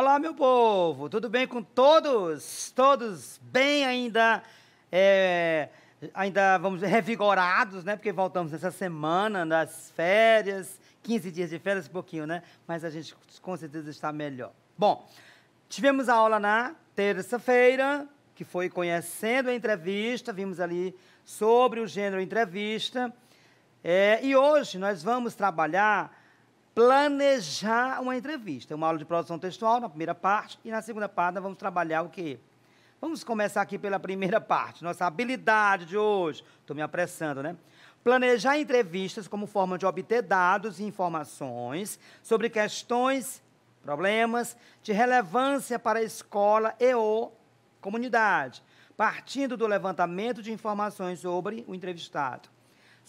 Olá, meu povo, tudo bem com todos? Todos bem ainda, é, ainda vamos revigorados, né? Porque voltamos essa semana das férias, 15 dias de férias, pouquinho, né? Mas a gente com certeza está melhor. Bom, tivemos a aula na terça-feira, que foi conhecendo a entrevista, vimos ali sobre o gênero entrevista. É, e hoje nós vamos trabalhar planejar uma entrevista. Uma aula de produção textual na primeira parte e na segunda parte nós vamos trabalhar o quê? Vamos começar aqui pela primeira parte, nossa habilidade de hoje. Estou me apressando, né? Planejar entrevistas como forma de obter dados e informações sobre questões, problemas de relevância para a escola e ou comunidade, partindo do levantamento de informações sobre o entrevistado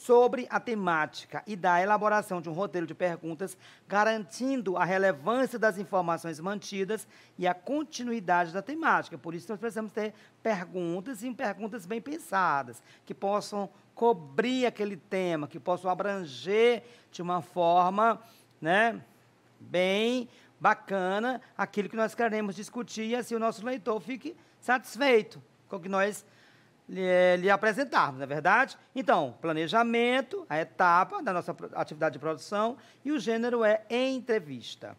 sobre a temática e da elaboração de um roteiro de perguntas, garantindo a relevância das informações mantidas e a continuidade da temática. Por isso, nós precisamos ter perguntas e perguntas bem pensadas, que possam cobrir aquele tema, que possam abranger de uma forma né, bem bacana aquilo que nós queremos discutir e assim o nosso leitor fique satisfeito com o que nós lhe, lhe apresentarmos, não é verdade? Então, planejamento, a etapa da nossa atividade de produção e o gênero é entrevista.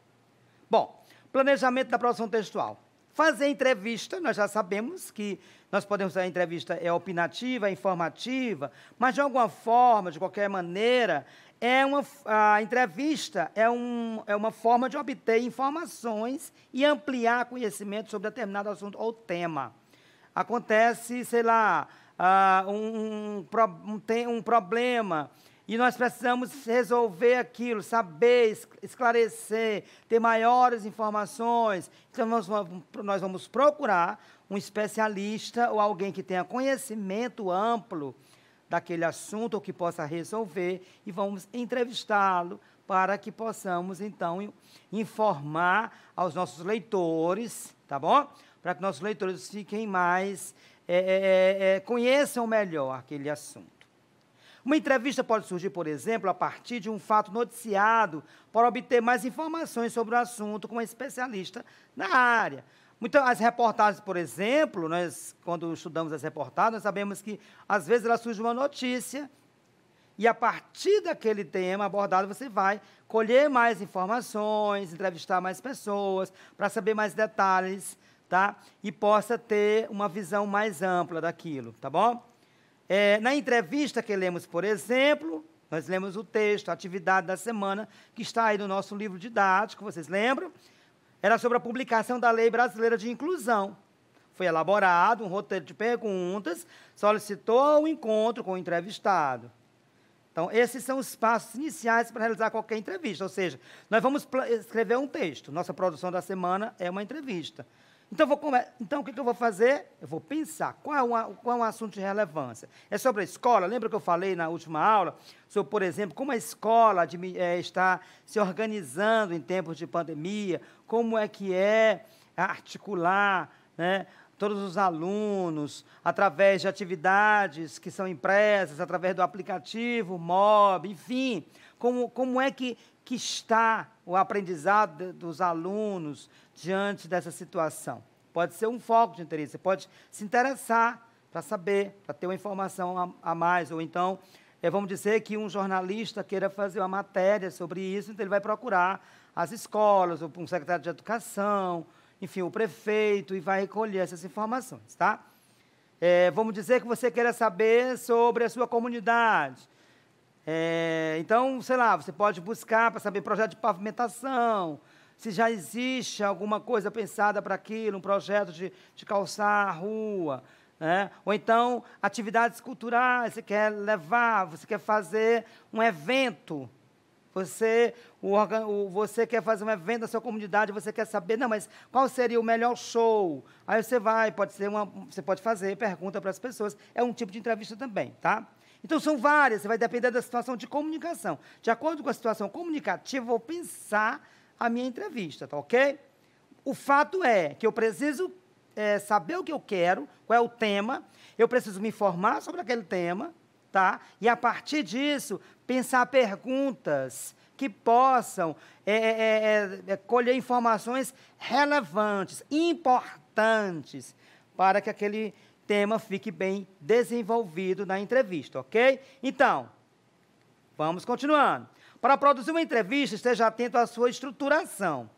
Bom, planejamento da produção textual. Fazer entrevista, nós já sabemos que nós podemos fazer entrevista é opinativa, é informativa, mas de alguma forma, de qualquer maneira, é uma, a entrevista é, um, é uma forma de obter informações e ampliar conhecimento sobre determinado assunto ou tema acontece, sei lá, uh, um, um, um, um problema, e nós precisamos resolver aquilo, saber, esclarecer, ter maiores informações. Então, nós vamos, nós vamos procurar um especialista ou alguém que tenha conhecimento amplo daquele assunto ou que possa resolver e vamos entrevistá-lo para que possamos, então, informar aos nossos leitores, tá bom? para que nossos leitores fiquem mais, é é, é, é, conheçam melhor aquele assunto. Uma entrevista pode surgir, por exemplo, a partir de um fato noticiado para obter mais informações sobre o assunto com um especialista na área. Muitas as reportagens, por exemplo, nós quando estudamos as reportagens, nós sabemos que às vezes ela surge uma notícia e a partir daquele tema abordado você vai colher mais informações, entrevistar mais pessoas para saber mais detalhes tá? E possa ter uma visão mais ampla daquilo, tá bom? É, na entrevista que lemos, por exemplo, nós lemos o texto, a atividade da semana, que está aí no nosso livro didático, vocês lembram? Era sobre a publicação da Lei Brasileira de Inclusão. Foi elaborado um roteiro de perguntas, solicitou o um encontro com o entrevistado. Então, esses são os passos iniciais para realizar qualquer entrevista. Ou seja, nós vamos escrever um texto. Nossa produção da semana é uma entrevista. Então, vou, então, o que, que eu vou fazer? Eu vou pensar qual é, uma, qual é um assunto de relevância. É sobre a escola. Lembra que eu falei na última aula sobre, por exemplo, como a escola de, é, está se organizando em tempos de pandemia? Como é que é articular né, todos os alunos através de atividades que são impressas, através do aplicativo, MOB, enfim. Como, como é que que está o aprendizado dos alunos diante dessa situação. Pode ser um foco de interesse, você pode se interessar para saber, para ter uma informação a, a mais, ou então, é, vamos dizer que um jornalista queira fazer uma matéria sobre isso, então ele vai procurar as escolas, ou um secretário de educação, enfim, o prefeito, e vai recolher essas informações, tá? É, vamos dizer que você queira saber sobre a sua comunidade, é, então, sei lá, você pode buscar para saber projeto de pavimentação, se já existe alguma coisa pensada para aquilo, um projeto de, de calçar a rua. Né? Ou então, atividades culturais, você quer levar, você quer fazer um evento. Você, o, você quer fazer um evento na sua comunidade, você quer saber, não, mas qual seria o melhor show? Aí você vai, pode ser uma, você pode fazer pergunta para as pessoas. É um tipo de entrevista também, tá? Então são várias, vai depender da situação de comunicação. De acordo com a situação comunicativa, eu vou pensar a minha entrevista, tá ok? O fato é que eu preciso é, saber o que eu quero, qual é o tema, eu preciso me informar sobre aquele tema, tá? E a partir disso, pensar perguntas que possam é, é, é, é, é colher informações relevantes, importantes para que aquele tema fique bem desenvolvido na entrevista, ok? Então, vamos continuando. Para produzir uma entrevista, esteja atento à sua estruturação.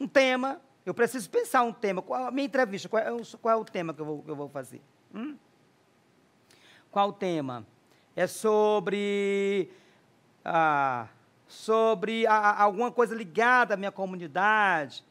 Um tema, eu preciso pensar um tema. Qual a minha entrevista? Qual é o, qual é o tema que eu vou, que eu vou fazer? Hum? Qual o tema? É sobre. Ah, sobre a, alguma coisa ligada à minha comunidade,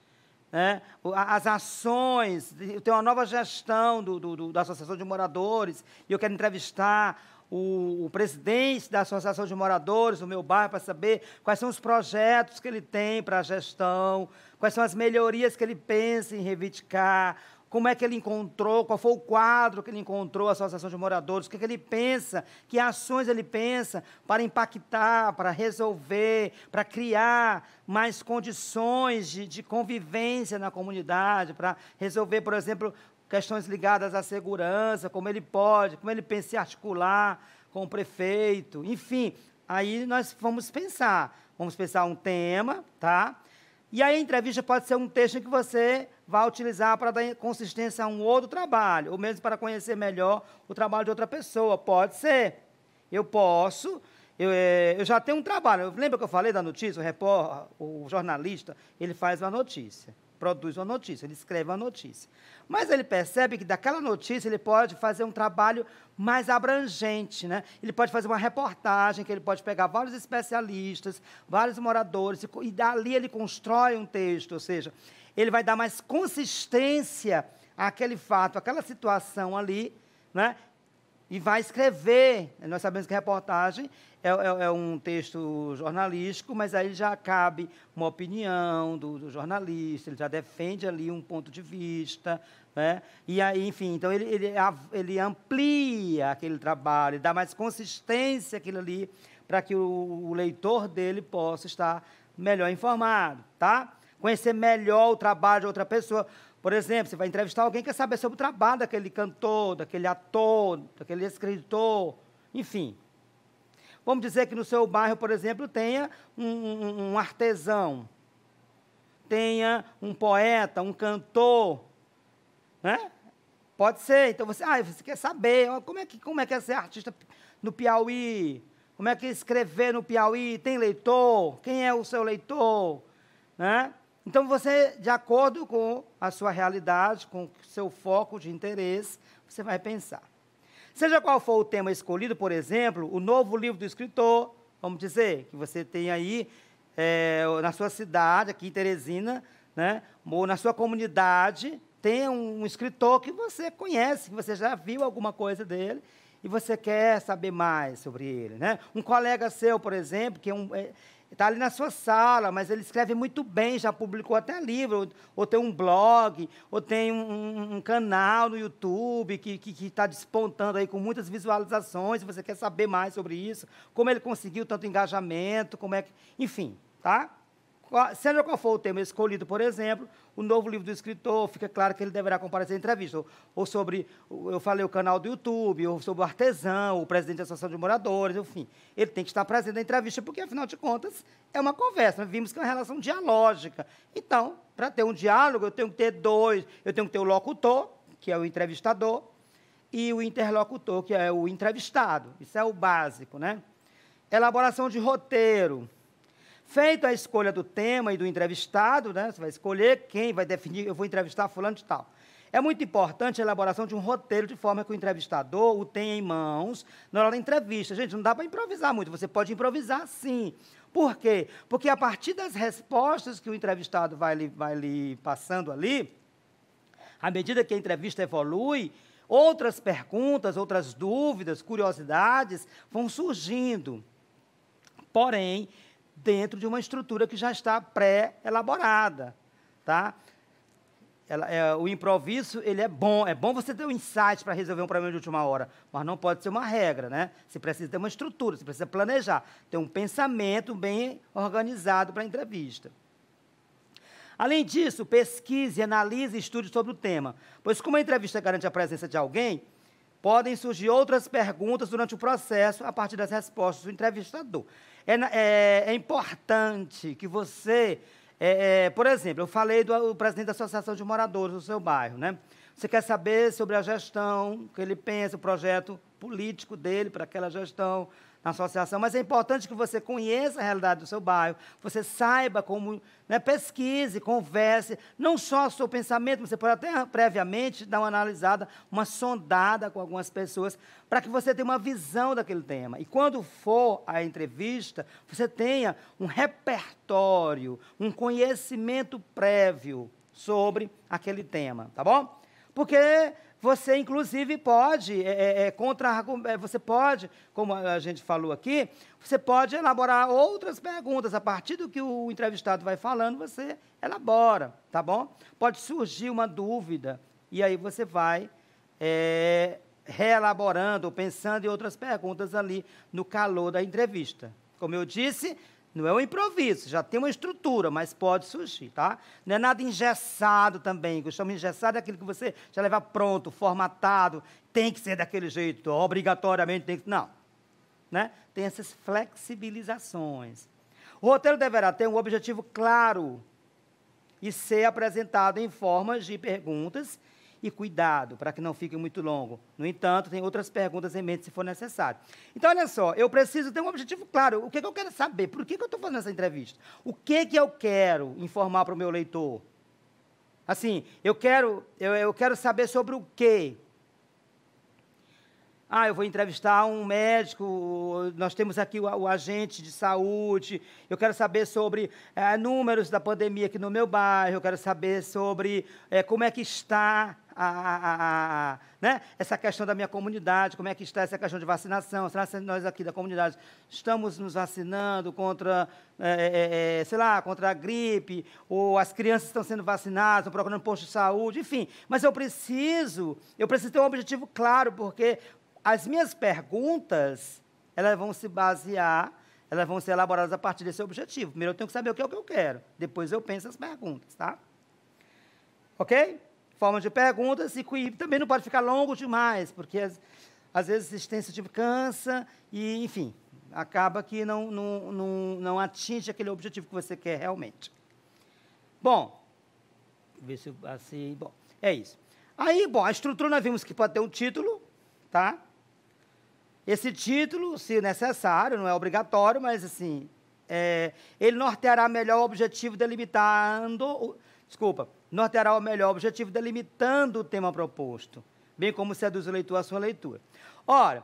né? as ações, eu tenho uma nova gestão do, do, da Associação de Moradores, e eu quero entrevistar o, o, presidente da Associação de Moradores do meu bairro para saber quais são os projetos que ele tem para a gestão, quais são as melhorias que ele pensa em reivindicar, como é que ele encontrou, qual foi o quadro que ele encontrou, a Associação de Moradores, o que, é que ele pensa, que ações ele pensa para impactar, para resolver, para criar mais condições de, de convivência na comunidade, para resolver, por exemplo, questões ligadas à segurança, como ele pode, como ele pensa se articular com o prefeito, enfim. Aí nós vamos pensar, vamos pensar um tema, tá? E a entrevista pode ser um texto que você vai utilizar para dar consistência a um outro trabalho, ou mesmo para conhecer melhor o trabalho de outra pessoa. Pode ser. Eu posso. Eu, é, eu já tenho um trabalho. Lembra que eu falei da notícia? O repórter, o jornalista, ele faz uma notícia produz uma notícia, ele escreve uma notícia. Mas ele percebe que daquela notícia ele pode fazer um trabalho mais abrangente, né? Ele pode fazer uma reportagem, que ele pode pegar vários especialistas, vários moradores, e, e dali ele constrói um texto, ou seja, ele vai dar mais consistência àquele fato, àquela situação ali, né? e vai escrever. Nós sabemos que reportagem é, é, é, um texto jornalístico, mas aí já cabe uma opinião do, do, jornalista, ele já defende ali um ponto de vista. Né? E aí, enfim, então ele, ele, ele amplia aquele trabalho, ele dá mais consistência àquilo ali, para que o, o leitor dele possa estar melhor informado, tá? Conhecer melhor o trabalho de outra pessoa. Por exemplo, você vai entrevistar alguém que quer saber sobre o trabalho daquele cantor, daquele ator, daquele escritor, enfim. Vamos dizer que no seu bairro, por exemplo, tenha um, um, um artesão, tenha um poeta, um cantor, né? Pode ser. Então você, ah, você quer saber como é que como é que é ser artista no Piauí? Como é que é escrever no Piauí? Tem leitor? Quem é o seu leitor? Né? Então, você, de acordo com a sua realidade, com o seu foco de interesse, você vai pensar. Seja qual for o tema escolhido, por exemplo, o novo livro do escritor, vamos dizer, que você tem aí é, na sua cidade, aqui em Teresina, né, ou na sua comunidade, tem um escritor que você conhece, que você já viu alguma coisa dele e você quer saber mais sobre ele. Né? Um colega seu, por exemplo, que é um, é, está ali na sua sala, mas ele escreve muito bem, já publicou até livro, ou, ou tem um blog, ou tem um, um, um canal no YouTube que está despontando aí com muitas visualizações, você quer saber mais sobre isso, como ele conseguiu tanto engajamento, como é que. Enfim, tá? seja qual for o tema escolhido, por exemplo, o novo livro do escritor, fica claro que ele deverá comparecer à entrevista. Ou, sobre, eu falei, o canal do YouTube, ou sobre o artesão, o presidente da Associação de Moradores, enfim. Ele tem que estar presente na entrevista, porque, afinal de contas, é uma conversa. Nós vimos que é uma relação dialógica. Então, para ter um diálogo, eu tenho que ter dois. Eu tenho que ter o locutor, que é o entrevistador, e o interlocutor, que é o entrevistado. Isso é o básico, né? Elaboração de roteiro Feita a escolha do tema e do entrevistado, né, você vai escolher quem vai definir, eu vou entrevistar fulano de tal. É muito importante a elaboração de um roteiro de forma que o entrevistador o tenha em mãos na hora da entrevista. Gente, não dá para improvisar muito, você pode improvisar sim. Por quê? Porque a partir das respostas que o entrevistado vai lhe, vai lhe passando ali, à medida que a entrevista evolui, outras perguntas, outras dúvidas, curiosidades vão surgindo. Porém, dentro de uma estrutura que já está pré-elaborada, tá? Ela, é, o improviso ele é bom, é bom você ter um insight para resolver um problema de última hora, mas não pode ser uma regra, né? Você precisa ter uma estrutura, você precisa planejar, ter um pensamento bem organizado para a entrevista. Além disso, pesquise, analise e estude sobre o tema, pois como a entrevista garante a presença de alguém, podem surgir outras perguntas durante o processo a partir das respostas do entrevistador. É, é, é importante que você, é, é por exemplo, eu falei do presidente da Associação de Moradores do seu bairro, né? Você quer saber sobre a gestão, o que ele pensa, o projeto político dele para aquela gestão na associação, mas é importante que você conheça a realidade do seu bairro, você saiba como, né, pesquise, converse, não só o seu pensamento, você pode até previamente dar uma analisada, uma sondada com algumas pessoas, para que você tenha uma visão daquele tema. E quando for a entrevista, você tenha um repertório, um conhecimento prévio sobre aquele tema, tá bom? Porque você, inclusive, pode é, é, é contra é, você pode, como a gente falou aqui, você pode elaborar outras perguntas. A partir do que o entrevistado vai falando, você elabora, tá bom? Pode surgir uma dúvida, e aí você vai é, reelaborando, pensando em outras perguntas ali no calor da entrevista. Como eu disse, não é um improviso, já tem uma estrutura, mas pode surgir, tá? Não é nada engessado também. O que eu chamo engessado é aquilo que você já leva pronto, formatado, tem que ser daquele jeito, obrigatoriamente tem que. Não. Né? Tem essas flexibilizações. O roteiro deverá ter um objetivo claro e ser apresentado em formas de perguntas e cuidado, para que não fique muito longo. No entanto, tem outras perguntas em mente se for necessário. Então, olha só, eu preciso ter um objetivo claro. O que, é que eu quero saber? Por que, é que eu estou fazendo essa entrevista? O que, é que eu quero informar para o meu leitor? Assim, eu quero, eu, eu quero saber sobre o quê? Ah, eu vou entrevistar um médico, nós temos aqui o, o agente de saúde, eu quero saber sobre é, números da pandemia aqui no meu bairro, eu quero saber sobre é, como é que está a, a, a, né? essa questão da minha comunidade, como é que está essa questão de vacinação, será que nós aqui da comunidade estamos nos vacinando contra, é é, é, é, sei lá, contra a gripe, ou as crianças estão sendo vacinadas, estão procurando posto de saúde, enfim. Mas eu preciso, eu preciso ter um objetivo claro, porque as minhas perguntas, elas vão se basear elas vão ser elaboradas a partir desse objetivo. Primeiro eu tenho que saber o que é o que eu quero, depois eu penso as perguntas, tá? Ok? forma de perguntas e que também não pode ficar longo demais, porque às, às vezes a existência de cansa e, enfim, acaba que não, não, não, não atinge aquele objetivo que você quer realmente. Bom, ver se assim, bom, é isso. Aí, bom, a estrutura nós vimos que pode ter um título, tá? Esse título, se necessário, não é obrigatório, mas assim, é, ele norteará melhor o objetivo delimitando, desculpa, norteará é o melhor objetivo, delimitando o tema proposto, bem como seduz o leitor à sua leitura. Ora,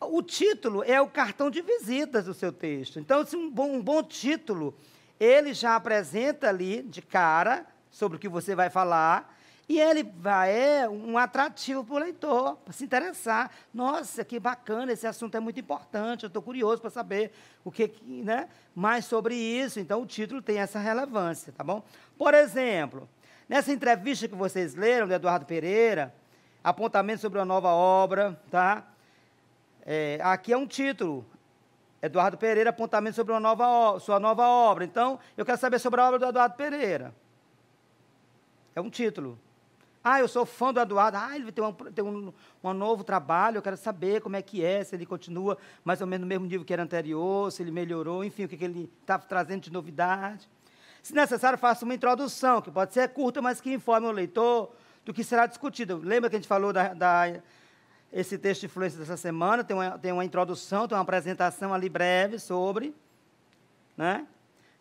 o título é o cartão de visitas do seu texto. Então, se um bom, um bom título, ele já apresenta ali de cara sobre o que você vai falar, e ele vai, é um atrativo para o leitor, para se interessar. Nossa, que bacana, esse assunto é muito importante, eu estou curioso para saber o que, né, mais sobre isso. Então, o título tem essa relevância, tá bom? Por exemplo, Nessa entrevista que vocês leram, do Eduardo Pereira, apontamento sobre uma nova obra, tá? É, aqui é um título. Eduardo Pereira, apontamento sobre uma nova, sua nova obra. Então, eu quero saber sobre a obra do Eduardo Pereira. É um título. Ah, eu sou fã do Eduardo. Ah, ele tem, um, tem um, um novo trabalho. Eu quero saber como é que é, se ele continua mais ou menos no mesmo nível que era anterior, se ele melhorou, enfim, o que, que ele está trazendo de novidade. Se necessário, faça uma introdução, que pode ser curta, mas que informe o leitor do que será discutido. Lembra que a gente falou da, da esse texto de influência dessa semana? Tem uma, tem uma introdução, tem uma apresentação ali breve sobre. Né?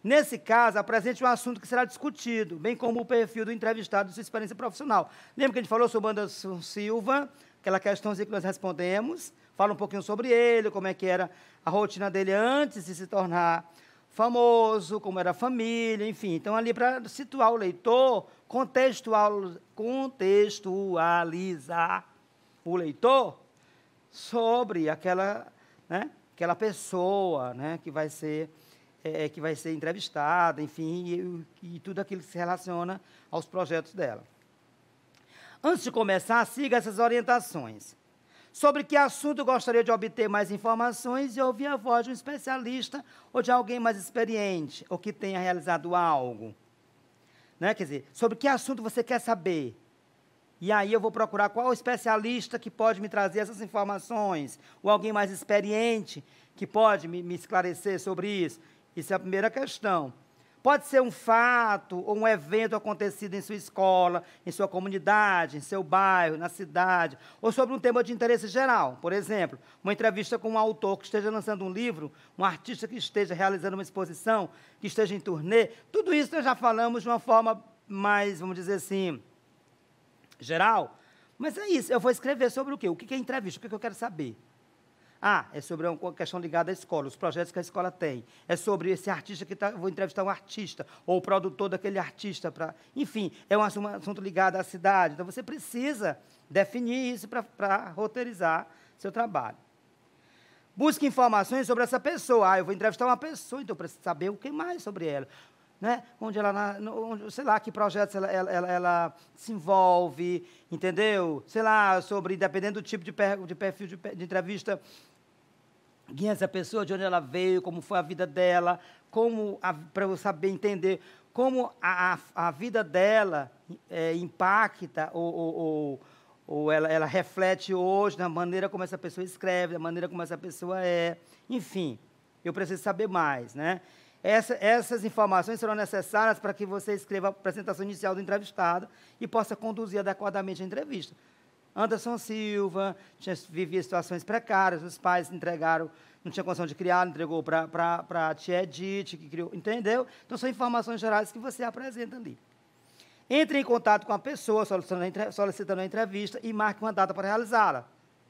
Nesse caso, apresente um assunto que será discutido, bem como o perfil do entrevistado e sua experiência profissional. Lembra que a gente falou sobre o Anderson Silva, aquela questãozinha que nós respondemos? Fala um pouquinho sobre ele, como é que era a rotina dele antes de se tornar famoso, como era a família, enfim. Então, ali para situar o leitor, contextual, contextualizar o leitor sobre aquela, né, aquela pessoa né, que, vai ser, é, é, que vai ser entrevistada, enfim, e, e tudo aquilo que se relaciona aos projetos dela. Antes de começar, siga essas orientações. Sobre que assunto gostaria de obter mais informações e ouvir a voz de um especialista ou de alguém mais experiente ou que tenha realizado algo. Né? Quer dizer, sobre que assunto você quer saber? E aí eu vou procurar qual especialista que pode me trazer essas informações, ou alguém mais experiente que pode me, me esclarecer sobre isso. Isso é a primeira questão. Pode ser um fato ou um evento acontecido em sua escola, em sua comunidade, em seu bairro, na cidade, ou sobre um tema de interesse geral. Por exemplo, uma entrevista com um autor que esteja lançando um livro, um artista que esteja realizando uma exposição, que esteja em turnê. Tudo isso nós já falamos de uma forma mais, vamos dizer assim, geral. Mas é isso. Eu vou escrever sobre o quê? O que é entrevista? O que eu quero saber? Ah, é sobre uma questão ligada à escola, os projetos que a escola tem. É sobre esse artista que tá, vou entrevistar um artista, ou o produtor daquele artista. Pra, enfim, é um assunto ligado à cidade. Então, você precisa definir isso para roteirizar seu trabalho. Busque informações sobre essa pessoa. Ah, eu vou entrevistar uma pessoa, então eu preciso saber o que mais sobre ela. Né? Onde ela, sei lá, que projetos ela, ela, ela, se envolve, entendeu? Sei lá, sobre, dependendo do tipo de, per, de perfil de, de entrevista, quem é essa pessoa, de onde ela veio, como foi a vida dela, como para eu saber entender como a, a, a vida dela é, impacta ou, ou, ou ela, ela, reflete hoje na maneira como essa pessoa escreve, na maneira como essa pessoa é. Enfim, eu preciso saber mais. Né? Essa, essas informações serão necessárias para que você escreva a apresentação inicial do entrevistado e possa conduzir adequadamente a entrevista. Anderson Silva, tinha, vivia situações precárias, os pais entregaram, não tinha condição de criar, entregou para a tia Edith, que criou, entendeu? Então, são informações gerais que você apresenta ali. Entre em contato com a pessoa solicitando, solicitando a entrevista e marque uma data para realizá-la.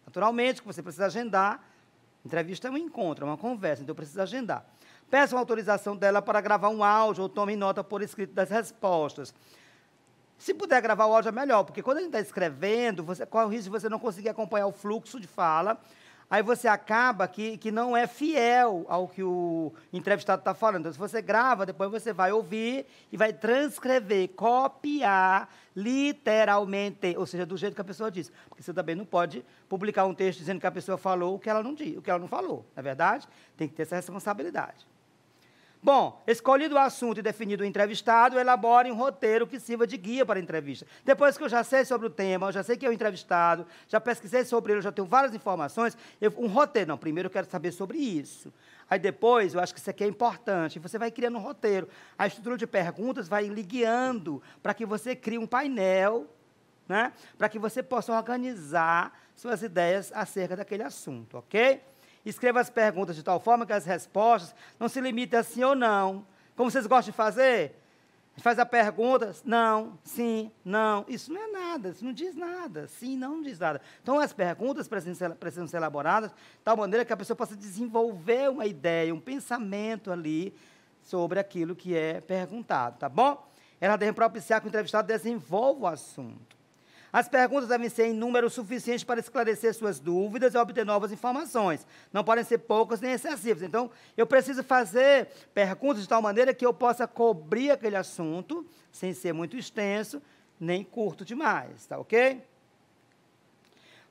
Naturalmente, que você precisa agendar. Entrevista é um encontro, é uma conversa, então precisa agendar. Peça uma autorização dela para gravar um áudio ou tome nota por escrito das respostas. Se puder gravar o áudio é melhor, porque quando a gente está escrevendo, você corre o risco de você não conseguir acompanhar o fluxo de fala. Aí você acaba que, que não é fiel ao que o entrevistado está falando. Então, se você grava, depois você vai ouvir e vai transcrever, copiar literalmente, ou seja, do jeito que a pessoa diz. Porque você também não pode publicar um texto dizendo que a pessoa falou o que ela não, o que ela não falou. Não é verdade? Tem que ter essa responsabilidade. Bom, escolhido o assunto e definido o entrevistado, elabore um roteiro que sirva de guia para a entrevista. Depois que eu já sei sobre o tema, eu já sei que é o entrevistado, já pesquisei sobre ele, já tenho várias informações, eu, um roteiro. Não, primeiro eu quero saber sobre isso. Aí depois, eu acho que isso aqui é importante. Você vai criando um roteiro. A estrutura de perguntas vai lhe guiando para que você crie um painel, né? para que você possa organizar suas ideias acerca daquele assunto, ok? Escreva as perguntas de tal forma que as respostas não se limitem a sim ou não. Como vocês gostam de fazer? faz a pergunta, não, sim, não. Isso não é nada, isso não diz nada. Sim, não, não diz nada. Então, as perguntas precisam ser, precisam ser elaboradas de tal maneira que a pessoa possa desenvolver uma ideia, um pensamento ali sobre aquilo que é perguntado, tá bom? Ela deve propiciar que o entrevistado desenvolva o assunto. As perguntas devem ser em número suficiente para esclarecer suas dúvidas e obter novas informações. Não podem ser poucas nem excessivas. Então, eu preciso fazer perguntas de tal maneira que eu possa cobrir aquele assunto, sem ser muito extenso, nem curto demais, tá ok?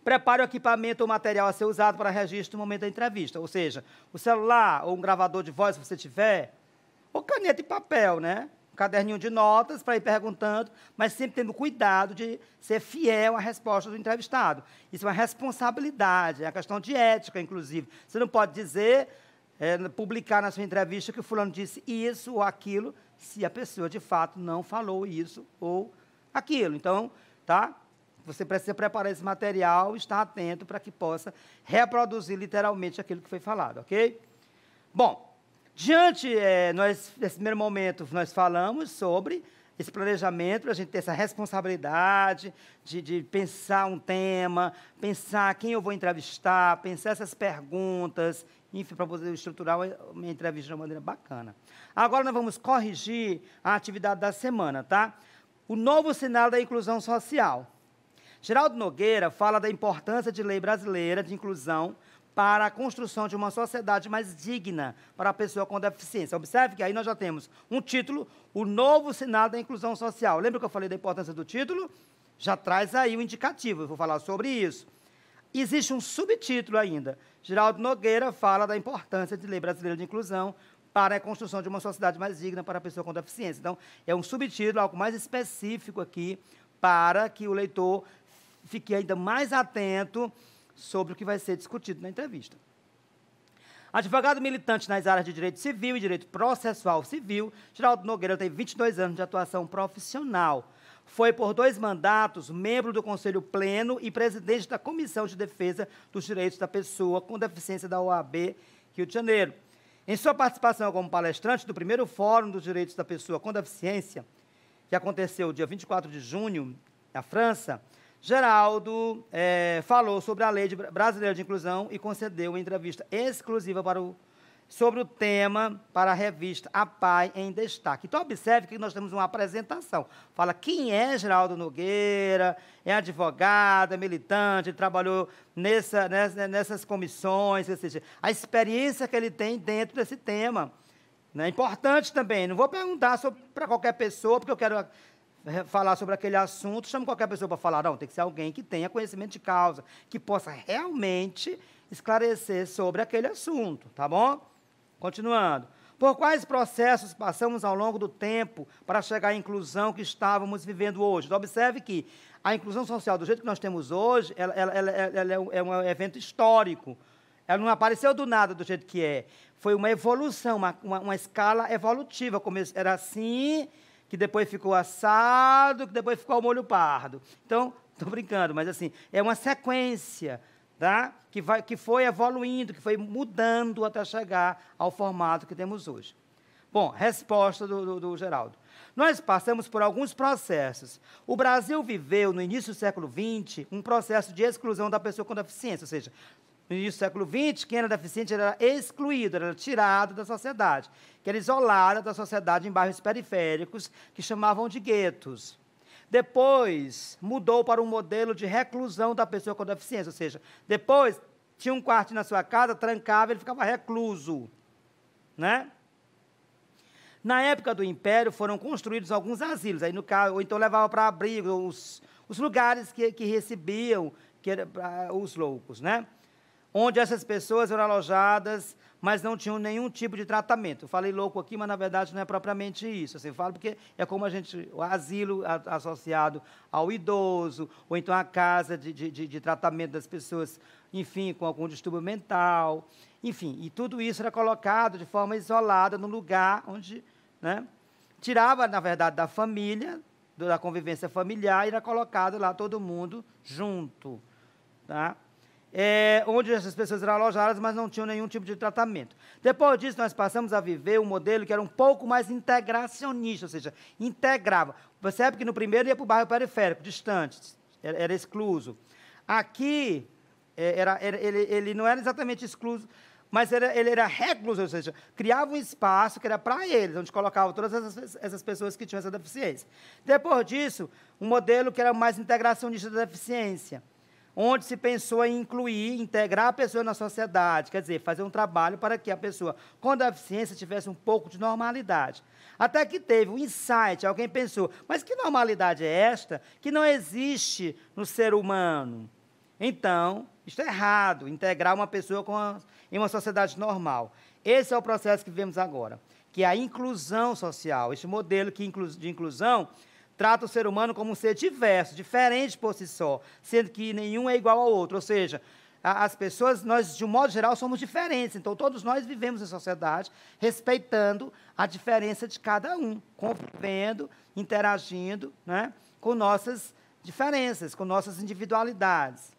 Prepare o equipamento ou material a ser usado para registro no momento da entrevista. Ou seja, o celular ou um gravador de voz, se você tiver, ou caneta e papel, né? caderninho de notas para ir perguntando, mas sempre tendo cuidado de ser fiel à resposta do entrevistado. Isso é uma responsabilidade, é uma questão de ética, inclusive. Você não pode dizer, é, publicar na sua entrevista que o fulano disse isso ou aquilo, se a pessoa de fato não falou isso ou aquilo. Então, tá? Você precisa preparar esse material, estar atento para que possa reproduzir literalmente aquilo que foi falado, ok? Bom, Diante, é, nós, nesse primeiro momento, nós falamos sobre esse planejamento, a gente ter essa responsabilidade de, de, pensar um tema, pensar quem eu vou entrevistar, pensar essas perguntas, enfim, para poder estruturar uma entrevista de uma maneira bacana. Agora nós vamos corrigir a atividade da semana, tá? O novo sinal da inclusão social. Geraldo Nogueira fala da importância de lei brasileira de inclusão para a construção de uma sociedade mais digna para a pessoa com deficiência. Observe que aí nós já temos um título, o novo sinal da inclusão social. Lembra que eu falei da importância do título? Já traz aí o um indicativo, eu vou falar sobre isso. Existe um subtítulo ainda. Geraldo Nogueira fala da importância de lei brasileira de inclusão para a construção de uma sociedade mais digna para a pessoa com deficiência. Então, é um subtítulo, algo mais específico aqui, para que o leitor fique ainda mais atento sobre o que vai ser discutido na entrevista. Advogado militante nas áreas de direito civil e direito processual civil, Geraldo Nogueira tem 22 anos de atuação profissional. Foi por dois mandatos membro do Conselho Pleno e presidente da Comissão de Defesa dos Direitos da Pessoa com Deficiência da OAB Rio de Janeiro. Em sua participação como palestrante do primeiro Fórum dos Direitos da Pessoa com Deficiência, que aconteceu dia 24 de junho na França, Geraldo é, falou sobre a Lei de, Brasileira de Inclusão e concedeu uma entrevista exclusiva para o, sobre o tema para a revista A Pai em Destaque. Então, observe que nós temos uma apresentação. Fala quem é Geraldo Nogueira, é advogado, é militante, trabalhou nessa, nessa, nessas comissões, ou seja, a experiência que ele tem dentro desse tema. É né? importante também, não vou perguntar para qualquer pessoa, porque eu quero falar sobre aquele assunto, chama qualquer pessoa para falar. Não, tem que ser alguém que tenha conhecimento de causa, que possa realmente esclarecer sobre aquele assunto, tá bom? Continuando. Por quais processos passamos ao longo do tempo para chegar à inclusão que estávamos vivendo hoje? Então, observe que a inclusão social, do jeito que nós temos hoje, ela, ela, ela, é, é um evento histórico. Ela não apareceu do nada do jeito que é. Foi uma evolução, uma, uma, uma escala evolutiva. era assim, que depois ficou assado, que depois ficou ao molho pardo. Então, estou brincando, mas assim, é uma sequência tá? que, vai, que foi evoluindo, que foi mudando até chegar ao formato que temos hoje. Bom, resposta do, do, do Geraldo. Nós passamos por alguns processos. O Brasil viveu, no início do século XX, um processo de exclusão da pessoa com deficiência, ou seja, no início do século XX, quem era deficiente era excluído, era tirado da sociedade, que era isolado da sociedade em bairros periféricos, que chamavam de guetos. Depois, mudou para um modelo de reclusão da pessoa com deficiência, ou seja, depois tinha um quarto na sua casa, trancava, ele ficava recluso, né? Na época do Império foram construídos alguns asilos, aí no caso, ou então levava para abrigo os, os lugares que, que recebiam que era, ah, os loucos, né? onde essas pessoas eram alojadas, mas não tinham nenhum tipo de tratamento. falei louco aqui, mas na verdade não é propriamente isso. Assim, eu falo porque é como a gente, o asilo associado ao idoso, ou então a casa de, de, de tratamento das pessoas, enfim, com algum distúrbio mental, enfim. E tudo isso era colocado de forma isolada no lugar onde, né, tirava na verdade da família, da convivência familiar, e era colocado lá todo mundo junto, tá? é, onde essas pessoas eram alojadas, mas não tinham nenhum tipo de tratamento. Depois disso, nós passamos a viver um modelo que era um pouco mais integracionista, ou seja, integrava. Percebe que no primeiro ia para o bairro periférico, distante, era, era excluso. Aqui, é, era, era, ele, ele, não era exatamente excluso, mas era, ele era recluso, ou seja, criava um espaço que era para eles, onde colocava todas essas, essas, pessoas que tinham essa deficiência. Depois disso, um modelo que era mais integracionista da deficiência, onde se pensou em incluir, integrar a pessoa na sociedade, quer dizer, fazer um trabalho para que a pessoa com deficiência tivesse um pouco de normalidade. Até que teve um insight, alguém pensou, mas que normalidade é esta que não existe no ser humano? Então, isto é errado, integrar uma pessoa a, em uma sociedade normal. Esse é o processo que vivemos agora, que é a inclusão social, este modelo de inclusão trata o ser humano como um ser diverso, diferente por si só, sendo que nenhum é igual ao outro. Ou seja, as pessoas, nós, de um modo geral, somos diferentes. Então, todos nós vivemos em sociedade, respeitando a diferença de cada um, convivendo, interagindo né, com nossas diferenças, com nossas individualidades.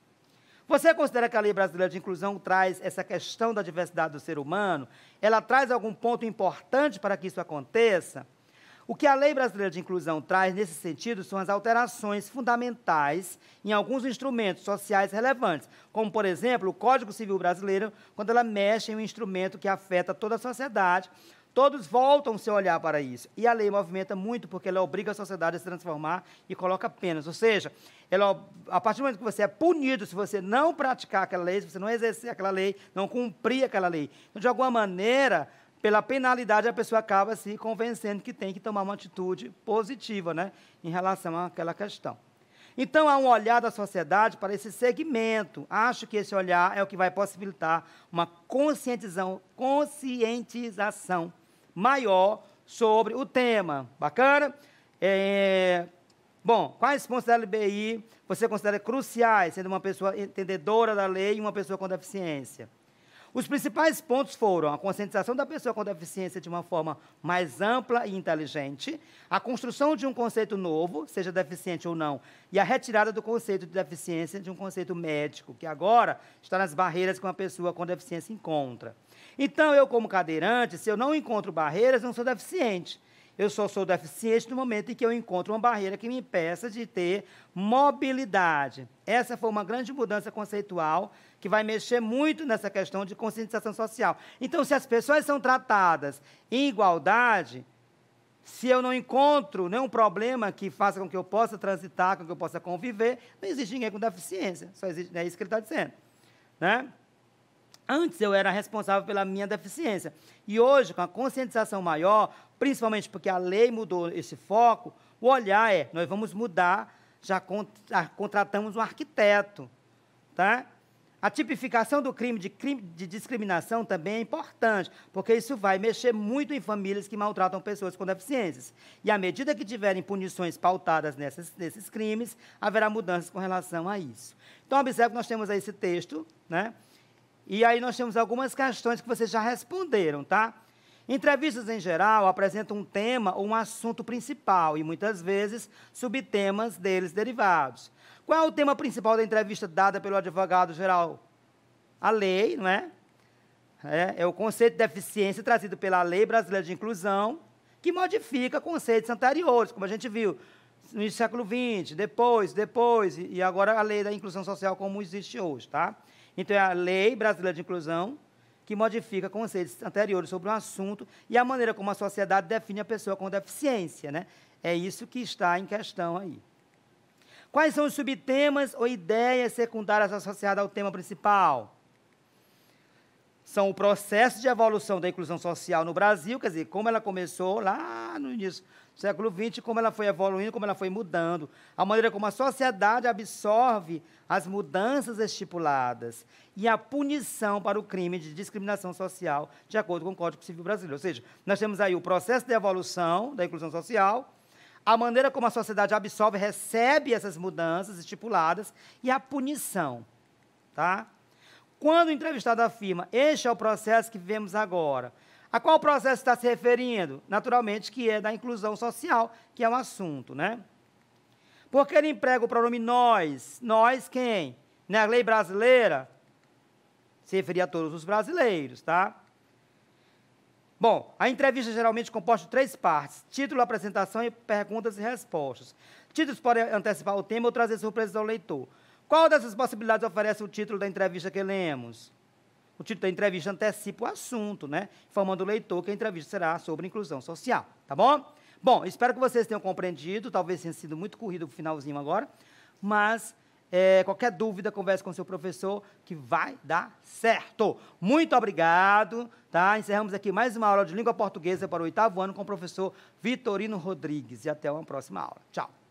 Você considera que a Lei Brasileira de Inclusão traz essa questão da diversidade do ser humano? Ela traz algum ponto importante para que isso aconteça? O que a Lei Brasileira de Inclusão traz nesse sentido são as alterações fundamentais em alguns instrumentos sociais relevantes, como, por exemplo, o Código Civil Brasileiro, quando ela mexe em um instrumento que afeta toda a sociedade, todos voltam seu olhar para isso. E a lei movimenta muito porque ela obriga a sociedade a se transformar e coloca penas. Ou seja, ela, a partir do momento que você é punido se você não praticar aquela lei, se você não exercer aquela lei, não cumprir aquela lei. Então, de alguma maneira, pela penalidade, a pessoa acaba se convencendo que tem que tomar uma atitude positiva né, em relação àquela questão. Então, há um olhar da sociedade para esse segmento. Acho que esse olhar é o que vai possibilitar uma conscientização, conscientização maior sobre o tema. Bacana? É, bom, quais pontos da LBI você considera cruciais, sendo uma pessoa entendedora da lei e uma pessoa com deficiência? Os principais pontos foram a conscientização da pessoa com deficiência de uma forma mais ampla e inteligente, a construção de um conceito novo, seja deficiente ou não, e a retirada do conceito de deficiência de um conceito médico, que agora está nas barreiras que uma pessoa com deficiência encontra. Então, eu, como cadeirante, se eu não encontro barreiras, não sou deficiente. Eu só sou deficiente no momento em que eu encontro uma barreira que me impeça de ter mobilidade. Essa foi uma grande mudança conceitual que vai mexer muito nessa questão de conscientização social. Então, se as pessoas são tratadas em igualdade, se eu não encontro nenhum problema que faça com que eu possa transitar, com que eu possa conviver, não existe ninguém com deficiência. Só existe, é isso que ele está dizendo. Né? Antes eu era responsável pela minha deficiência. E hoje, com a conscientização maior, principalmente porque a lei mudou esse foco, o olhar é: nós vamos mudar, já, contratamos um arquiteto. Tá? A tipificação do crime de, crime de discriminação também é importante, porque isso vai mexer muito em famílias que maltratam pessoas com deficiências. E à medida que tiverem punições pautadas nessas, nesses crimes, haverá mudanças com relação a isso. Então, observe que nós temos aí esse texto, né? E aí nós temos algumas questões que vocês já responderam, tá? Entrevistas, em geral, apresentam um tema ou um assunto principal e, muitas vezes, subtemas deles derivados. Qual é o tema principal da entrevista dada pelo advogado-geral? A lei, não é? é? É o conceito de deficiência trazido pela Lei Brasileira de Inclusão, que modifica conceitos anteriores, como a gente viu no início do século XX, depois, depois, e agora a Lei da Inclusão Social como existe hoje, tá? Então, é a Lei Brasileira de Inclusão, que modifica conceitos anteriores sobre um assunto e a maneira como a sociedade define a pessoa com deficiência. Né? É isso que está em questão aí. Quais são os subtemas ou ideias secundárias associadas ao tema principal? são o processo de evolução da inclusão social no Brasil, quer dizer, como ela começou lá no início do século XX, como ela foi evoluindo, como ela foi mudando, a maneira como a sociedade absorve as mudanças estipuladas e a punição para o crime de discriminação social, de acordo com o Código Civil Brasileiro. Ou seja, nós temos aí o processo de evolução da inclusão social, a maneira como a sociedade absorve, recebe essas mudanças estipuladas e a punição, tá? Quando o entrevistado afirma, este é o processo que vivemos agora, a qual processo está se referindo? Naturalmente, que é da inclusão social, que é um assunto, né? Porque ele emprega o pronome nós. Nós quem? Na né? lei brasileira, se referia a todos os brasileiros, tá? Bom, a entrevista é geralmente composta de três partes: título, apresentação e perguntas e respostas. Títulos podem antecipar o tema ou trazer surpresas ao leitor. Qual dessas possibilidades oferece o título da entrevista que lemos? O título da entrevista antecipa o assunto, né? Informando o leitor que a entrevista será sobre inclusão social, tá bom? Bom, espero que vocês tenham compreendido. Talvez tenha sido muito corrido o finalzinho agora, mas é, qualquer dúvida, converse com o seu professor, que vai dar certo. Muito obrigado. Tá? Encerramos aqui mais uma aula de língua portuguesa para o oitavo ano com o professor Vitorino Rodrigues. E até uma próxima aula. Tchau.